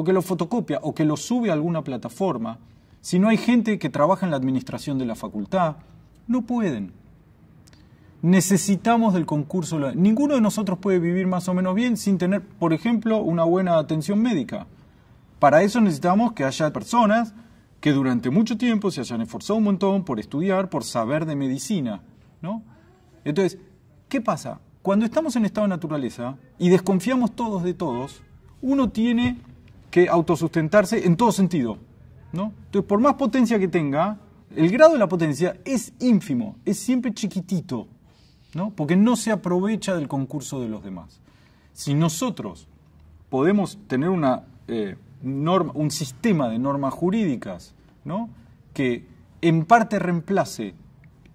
o que lo fotocopia o que lo sube a alguna plataforma, si no hay gente que trabaja en la administración de la facultad, no pueden. Necesitamos del concurso. Ninguno de nosotros puede vivir más o menos bien sin tener, por ejemplo, una buena atención médica. Para eso necesitamos que haya personas que durante mucho tiempo se hayan esforzado un montón por estudiar, por saber de medicina, ¿no? Entonces, ¿qué pasa? Cuando estamos en estado de naturaleza y desconfiamos todos de todos, uno tiene que autosustentarse en todo sentido. ¿no? Entonces, por más potencia que tenga, el grado de la potencia es ínfimo, es siempre chiquitito, ¿no? porque no se aprovecha del concurso de los demás. Si nosotros podemos tener una, eh, norma, un sistema de normas jurídicas ¿no? que en parte reemplace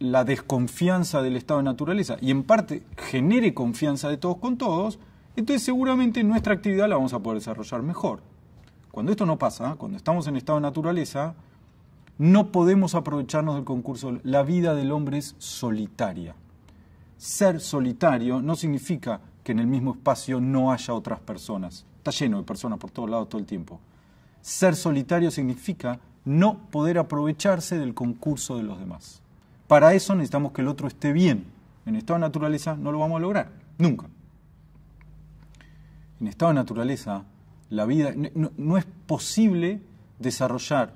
la desconfianza del estado de naturaleza y en parte genere confianza de todos con todos, entonces seguramente nuestra actividad la vamos a poder desarrollar mejor. Cuando esto no pasa, cuando estamos en estado de naturaleza, no podemos aprovecharnos del concurso. La vida del hombre es solitaria. Ser solitario no significa que en el mismo espacio no haya otras personas. Está lleno de personas por todos lados todo el tiempo. Ser solitario significa no poder aprovecharse del concurso de los demás. Para eso necesitamos que el otro esté bien. En estado de naturaleza no lo vamos a lograr, nunca. En estado de naturaleza la vida. No, es posible desarrollar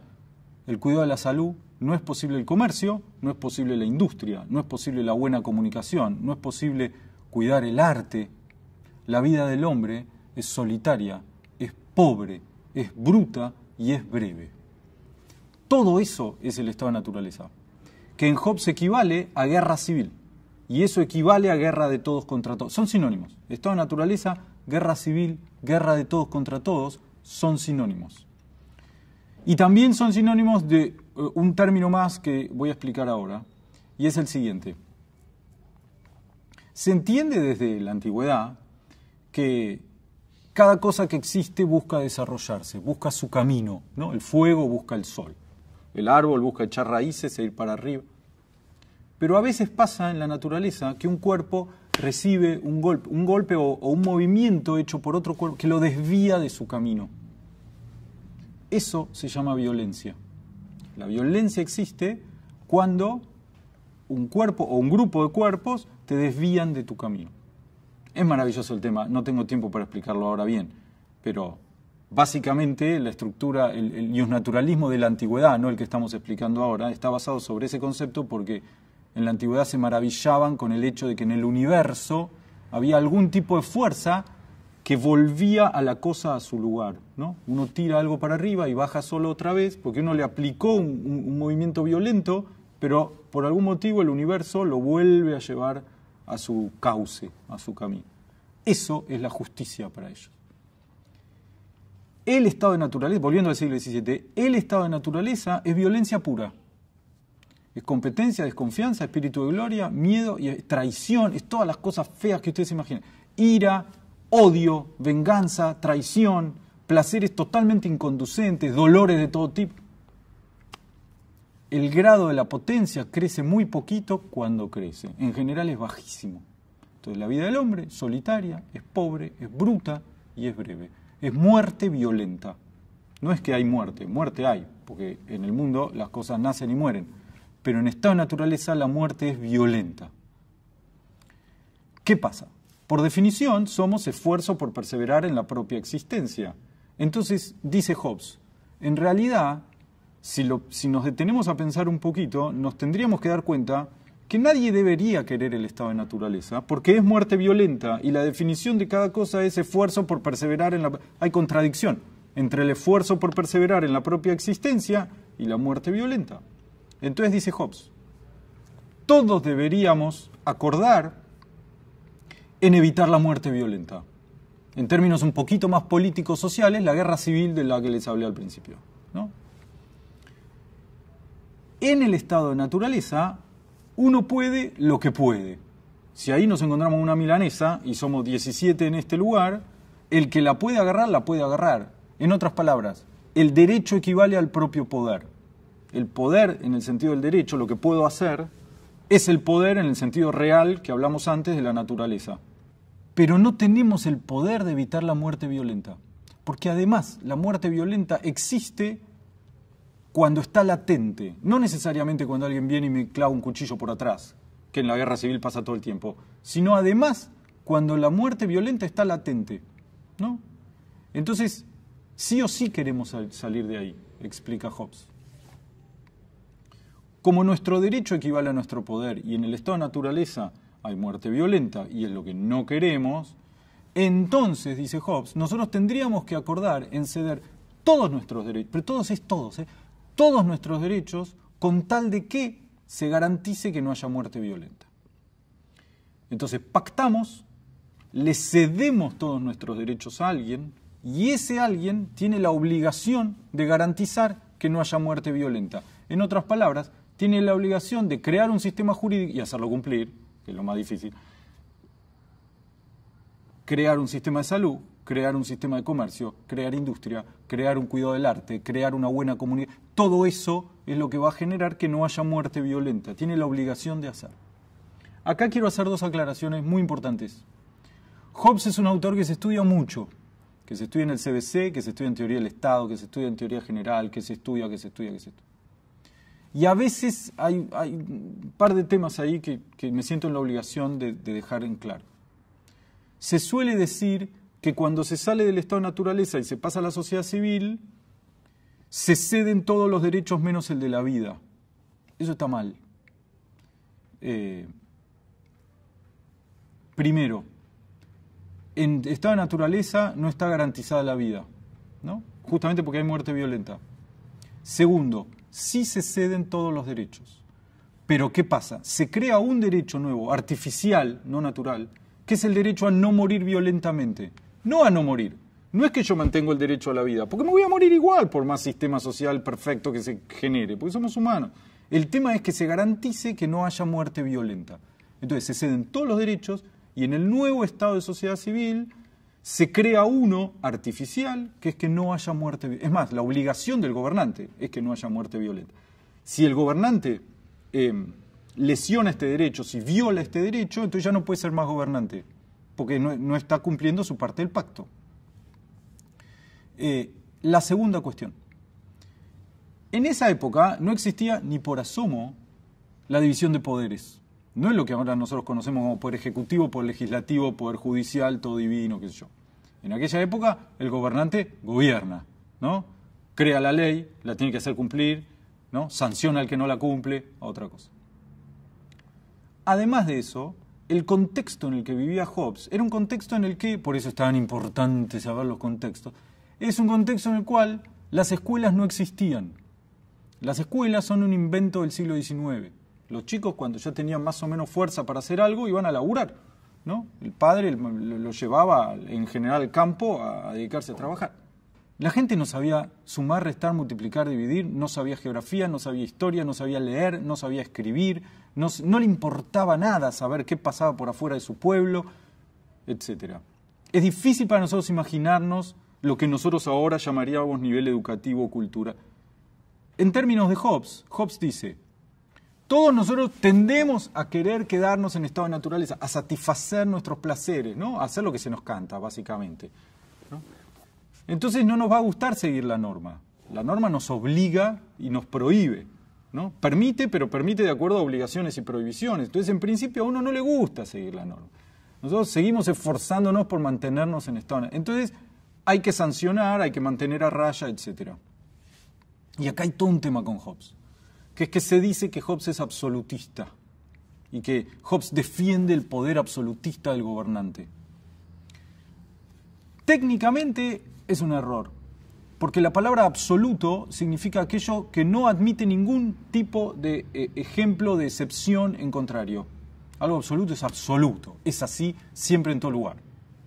el cuidado de la salud, no es posible el comercio, no es posible la industria, no es posible la buena comunicación, no es posible cuidar el arte. La vida del hombre es solitaria, es pobre, es bruta y es breve. Todo eso es el estado de naturaleza, que en Hobbes equivale a guerra civil, y eso equivale a guerra de todos contra todos. Son sinónimos. Estado de naturaleza, guerra civil, guerra de todos contra todos, son sinónimos. Y también son sinónimos de eh, un término más que voy a explicar ahora, y es el siguiente. Se entiende desde la antigüedad que cada cosa que existe busca desarrollarse, busca su camino, ¿no? El fuego busca el sol, el árbol busca echar raíces e ir para arriba. Pero a veces pasa en la naturaleza que un cuerpo recibe un golpe, un golpe o, un movimiento hecho por otro cuerpo que lo desvía de su camino. Eso se llama violencia. La violencia existe cuando un cuerpo o un grupo de cuerpos te desvían de tu camino. Es maravilloso el tema, no tengo tiempo para explicarlo ahora bien, pero básicamente la estructura, el, el de la antigüedad, no el que estamos explicando ahora, está basado sobre ese concepto porque en la antigüedad se maravillaban con el hecho de que en el universo había algún tipo de fuerza que volvía a la cosa a su lugar. ¿no? Uno tira algo para arriba y baja solo otra vez, porque uno le aplicó un, un movimiento violento, pero por algún motivo el universo lo vuelve a llevar a su cauce, a su camino. Eso es la justicia para ellos. El estado de naturaleza, volviendo al siglo XVII, el estado de naturaleza es violencia pura. Es competencia, desconfianza, espíritu de gloria, miedo y traición. Es todas las cosas feas que ustedes se imaginen. Ira, odio, venganza, traición, placeres totalmente inconducentes, dolores de todo tipo. El grado de la potencia crece muy poquito cuando crece. En general es bajísimo. Entonces la vida del hombre, solitaria, es pobre, es bruta y es breve. Es muerte violenta. No es que hay muerte, muerte hay, porque en el mundo las cosas nacen y mueren pero en estado de naturaleza la muerte es violenta. ¿Qué pasa? Por definición, somos esfuerzo por perseverar en la propia existencia. Entonces, dice Hobbes, en realidad, si, nos detenemos a pensar un poquito, nos tendríamos que dar cuenta que nadie debería querer el estado de naturaleza, porque es muerte violenta y la definición de cada cosa es esfuerzo por perseverar en la... Hay contradicción entre el esfuerzo por perseverar en la propia existencia y la muerte violenta. Entonces dice Hobbes, todos deberíamos acordar en evitar la muerte violenta. En términos un poquito más políticos sociales, la guerra civil de la que les hablé al principio. En el estado de naturaleza, uno puede lo que puede. Si ahí nos encontramos una milanesa y somos 17 en este lugar, el que la puede agarrar, la puede agarrar. En otras palabras, el derecho equivale al propio poder. El poder en el sentido del derecho, lo que puedo hacer, es el poder en el sentido real que hablamos antes de la naturaleza. Pero no tenemos el poder de evitar la muerte violenta, porque además la muerte violenta existe cuando está latente, no necesariamente cuando alguien viene y me clava un cuchillo por atrás, que en la guerra civil pasa todo el tiempo, sino además cuando la muerte violenta está latente, ¿no? Entonces, sí o sí queremos salir de ahí, explica Hobbes. Como nuestro derecho equivale a nuestro poder y en el estado de naturaleza hay muerte violenta y es lo que no queremos, entonces, dice Hobbes, nosotros tendríamos que acordar en ceder todos nuestros derechos, pero todos es todos, ¿eh? todos nuestros derechos con tal de que se garantice que no haya muerte violenta. Entonces pactamos, le cedemos todos nuestros derechos a alguien y ese alguien tiene la obligación de garantizar que no haya muerte violenta. En otras palabras, tiene la obligación de crear un sistema jurídico y hacerlo cumplir, que es lo más difícil, crear un sistema de salud, crear un sistema de comercio, crear industria, crear un cuidado del arte, crear una buena comunidad. Todo eso es lo que va a generar que no haya muerte violenta. Tiene la obligación de hacer. Acá quiero hacer dos aclaraciones muy importantes. Hobbes es un autor que se estudia mucho, que se estudia en el CBC, que se estudia en teoría del Estado, que se estudia en teoría general, que se estudia, que se estudia, que se estudia. Y a veces hay, un par de temas ahí que, me siento en la obligación de, dejar en claro. Se suele decir que cuando se sale del estado de naturaleza y se pasa a la sociedad civil, se ceden todos los derechos menos el de la vida. Eso está mal. Eh, primero, en estado de naturaleza no está garantizada la vida, ¿no? justamente porque hay muerte violenta. Segundo, sí se ceden todos los derechos. Pero ¿qué pasa? Se crea un derecho nuevo, artificial, no natural, que es el derecho a no morir violentamente. No a no morir. No es que yo mantengo el derecho a la vida, porque me voy a morir igual por más sistema social perfecto que se genere, porque somos humanos. El tema es que se garantice que no haya muerte violenta. Entonces se ceden todos los derechos y en el nuevo estado de sociedad civil se crea uno artificial, que es que no haya muerte. Es más, la obligación del gobernante es que no haya muerte violenta. Si el gobernante em, lesiona este derecho, si viola este derecho, entonces ya no puede ser más gobernante, porque no, está cumpliendo su parte del pacto. Eh, la segunda cuestión. En esa época no existía ni por asomo la división de poderes. No es lo que ahora nosotros conocemos como poder ejecutivo, poder legislativo, poder judicial, todo divino, qué sé yo. En aquella época el gobernante gobierna, ¿no? Crea la ley, la tiene que hacer cumplir, ¿no? Sanciona al que no la cumple, a otra cosa. Además de eso, el contexto en el que vivía Hobbes era un contexto en el que, por eso es tan importante saber los contextos, es un contexto en el cual las escuelas no existían. Las escuelas son un invento del siglo XIX. Los chicos cuando ya tenían más o menos fuerza para hacer algo iban a laburar, ¿no? El padre lo llevaba en general al campo a dedicarse a trabajar. La gente no sabía sumar, restar, multiplicar, dividir, no sabía geografía, no sabía historia, no sabía leer, no sabía escribir, no, no le importaba nada saber qué pasaba por afuera de su pueblo, etc. Es difícil para nosotros imaginarnos lo que nosotros ahora llamaríamos nivel educativo o cultura. En términos de Hobbes, Hobbes dice, todos nosotros tendemos a querer quedarnos en estado de naturaleza, a satisfacer nuestros placeres, ¿no? A hacer lo que se nos canta, básicamente. Entonces no nos va a gustar seguir la norma. La norma nos obliga y nos prohíbe. ¿no? Permite, pero permite de acuerdo a obligaciones y prohibiciones. Entonces, en principio, a uno no le gusta seguir la norma. Nosotros seguimos esforzándonos por mantenernos en estado. Entonces, hay que sancionar, hay que mantener a raya, etc. Y acá hay todo un tema con Hobbes que es que se dice que Hobbes es absolutista y que Hobbes defiende el poder absolutista del gobernante. Técnicamente es un error, porque la palabra absoluto significa aquello que no admite ningún tipo de eh, ejemplo de excepción en contrario. Algo absoluto es absoluto, es así siempre en todo lugar.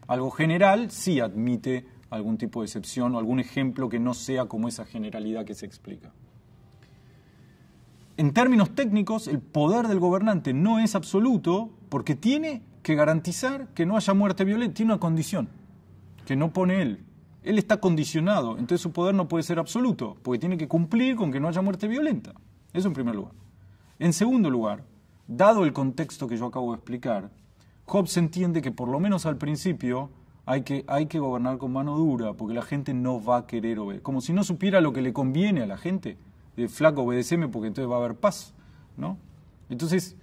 Algo general sí admite algún tipo de excepción o algún ejemplo que no sea como esa generalidad que se explica. En términos técnicos, el poder del gobernante no es absoluto porque tiene que garantizar que no haya muerte violenta. Tiene una condición que no pone él. Él está condicionado, entonces su poder no puede ser absoluto, porque tiene que cumplir con que no haya muerte violenta. Eso en primer lugar. En segundo lugar, dado el contexto que yo acabo de explicar, Hobbes entiende que por lo menos al principio hay que, gobernar con mano dura, porque la gente no va a querer obedecer. Como si no supiera lo que le conviene a la gente flaco, obedeceme porque entonces va a haber paz, ¿no? Entonces,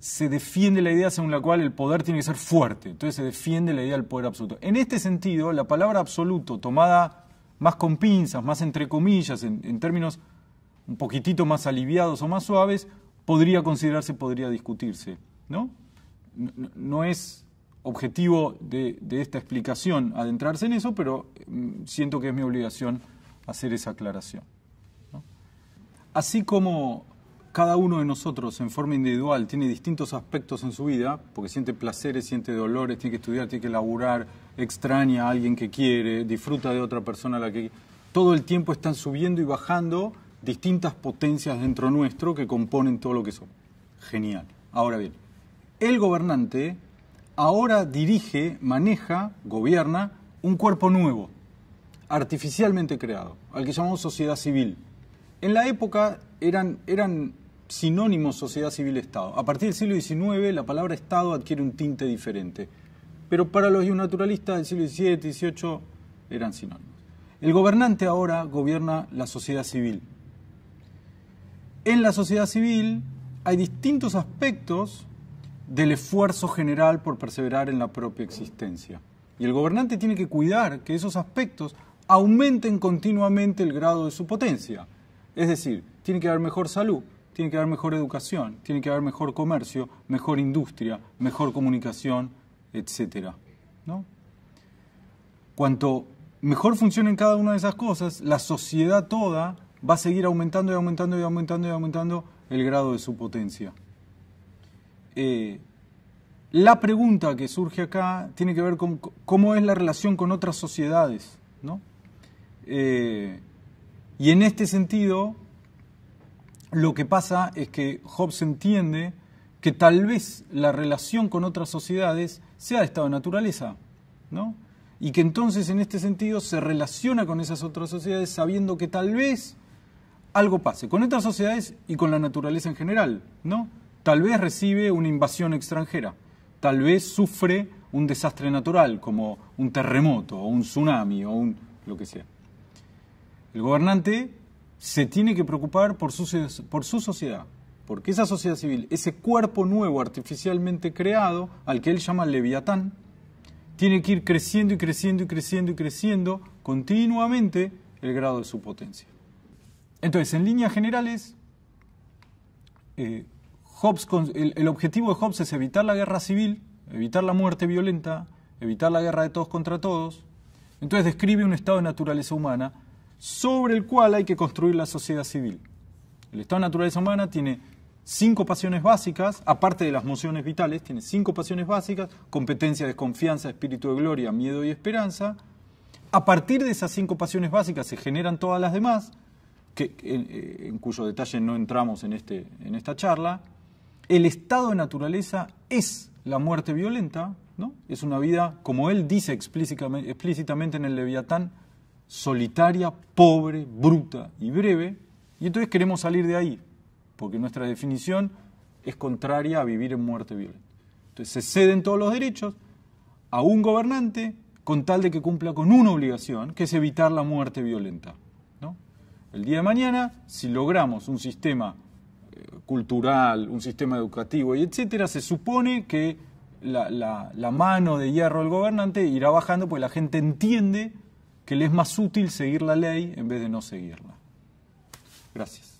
se defiende la idea según la cual el poder tiene que ser fuerte, entonces se defiende la idea del poder absoluto. En este sentido, la palabra absoluto, tomada más con pinzas, más entre comillas, en, términos un poquitito más aliviados o más suaves, podría considerarse, podría discutirse, ¿no? No, es objetivo de esta explicación adentrarse en eso, pero mm, siento que es mi obligación hacer esa aclaración. Así como cada uno de nosotros en forma individual tiene distintos aspectos en su vida, porque siente placeres, siente dolores, tiene que estudiar, tiene que laburar, extraña a alguien que quiere, disfruta de otra persona a la que todo el tiempo están subiendo y bajando distintas potencias dentro nuestro que componen todo lo que somos. Genial. Ahora bien, el gobernante ahora dirige, maneja, gobierna un cuerpo nuevo, artificialmente creado, al que llamamos sociedad civil en la época eran, eran sinónimos sociedad civil-Estado. A partir del siglo XIX la palabra Estado adquiere un tinte diferente, pero para los naturalistas del siglo XVII, XVIII eran sinónimos. El gobernante ahora gobierna la sociedad civil. En la sociedad civil hay distintos aspectos del esfuerzo general por perseverar en la propia existencia. Y el gobernante tiene que cuidar que esos aspectos aumenten continuamente el grado de su potencia. Es decir, tiene que haber mejor salud, tiene que haber mejor educación, tiene que haber mejor comercio, mejor industria, mejor comunicación, etc. ¿no? Cuanto mejor funcionen cada una de esas cosas, la sociedad toda va a seguir aumentando y aumentando y aumentando y aumentando el grado de su potencia. Eh, la pregunta que surge acá tiene que ver con cómo es la relación con otras sociedades, ¿no? Eh, y en este sentido, lo que pasa es que Hobbes entiende que tal vez la relación con otras sociedades sea de estado de naturaleza, ¿no? Y que entonces en este sentido se relaciona con esas otras sociedades sabiendo que tal vez algo pase con estas sociedades y con la naturaleza en general, ¿no? Tal vez recibe una invasión extranjera, tal vez sufre un desastre natural como un terremoto o un tsunami o un lo que sea. El gobernante se tiene que preocupar por su, por su sociedad, porque esa sociedad civil, ese cuerpo nuevo artificialmente creado, al que él llama Leviatán, tiene que ir creciendo y creciendo y creciendo y creciendo continuamente el grado de su potencia. Entonces, en líneas generales, eh, el, el objetivo de Hobbes es evitar la guerra civil, evitar la muerte violenta, evitar la guerra de todos contra todos. Entonces describe un estado de naturaleza humana sobre el cual hay que construir la sociedad civil. El estado de naturaleza humana tiene cinco pasiones básicas, aparte de las mociones vitales, tiene cinco pasiones básicas, competencia, desconfianza, espíritu de gloria, miedo y esperanza. A partir de esas cinco pasiones básicas se generan todas las demás, que, en, eh, cuyo detalle no entramos este, en, esta charla. El estado de naturaleza es la muerte violenta, ¿no? es una vida, como él dice explícitamente en el Leviatán, solitaria, pobre, bruta y breve, y entonces queremos salir de ahí, porque nuestra definición es contraria a vivir en muerte violenta. Entonces se ceden todos los derechos a un gobernante con tal de que cumpla con una obligación, que es evitar la muerte violenta. El día de mañana, si logramos un sistema eh, cultural, un sistema educativo y etcétera, se supone que la, la mano de hierro del gobernante irá bajando porque la gente entiende que le es más útil seguir la ley en vez de no seguirla. Gracias.